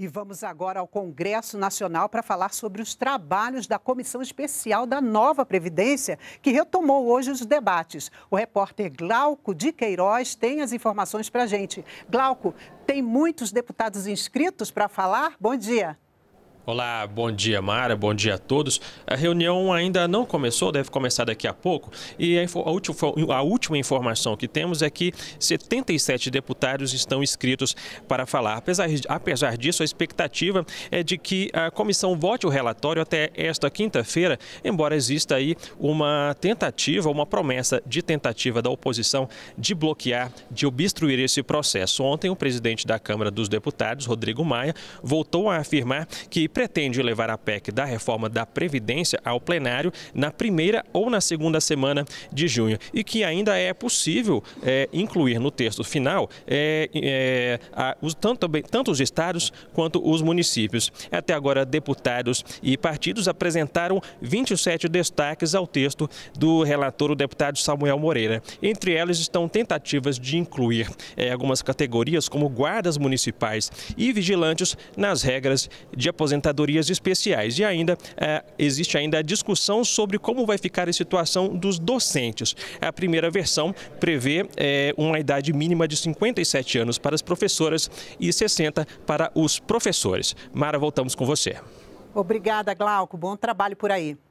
E vamos agora ao Congresso Nacional para falar sobre os trabalhos da Comissão Especial da Nova Previdência, que retomou hoje os debates. O repórter Glauco de Queiroz tem as informações para a gente. Glauco, tem muitos deputados inscritos para falar? Bom dia. Olá, bom dia Mara, bom dia a todos. A reunião ainda não começou, deve começar daqui a pouco. E a, última, a última informação que temos é que 77 deputados estão inscritos para falar. Apesar, apesar disso, a expectativa é de que a comissão vote o relatório até esta quinta-feira, embora exista aí uma tentativa, uma promessa de tentativa da oposição de bloquear, de obstruir esse processo. Ontem, o presidente da Câmara dos Deputados, Rodrigo Maia, voltou a afirmar que pretende levar a PEC da reforma da Previdência ao plenário na primeira ou na segunda semana de junho e que ainda é possível é, incluir no texto final é, é, a, os, tanto, tanto os estados quanto os municípios. Até agora, deputados e partidos apresentaram 27 destaques ao texto do relator, o deputado Samuel Moreira. Entre elas estão tentativas de incluir é, algumas categorias, como guardas municipais e vigilantes, nas regras de aposentadoria especiais. E ainda é, existe ainda a discussão sobre como vai ficar a situação dos docentes. É a primeira versão prevê é, uma idade mínima de 57 anos para as professoras e 60 para os professores. Mara, voltamos com você. Obrigada, Glauco. Bom trabalho por aí.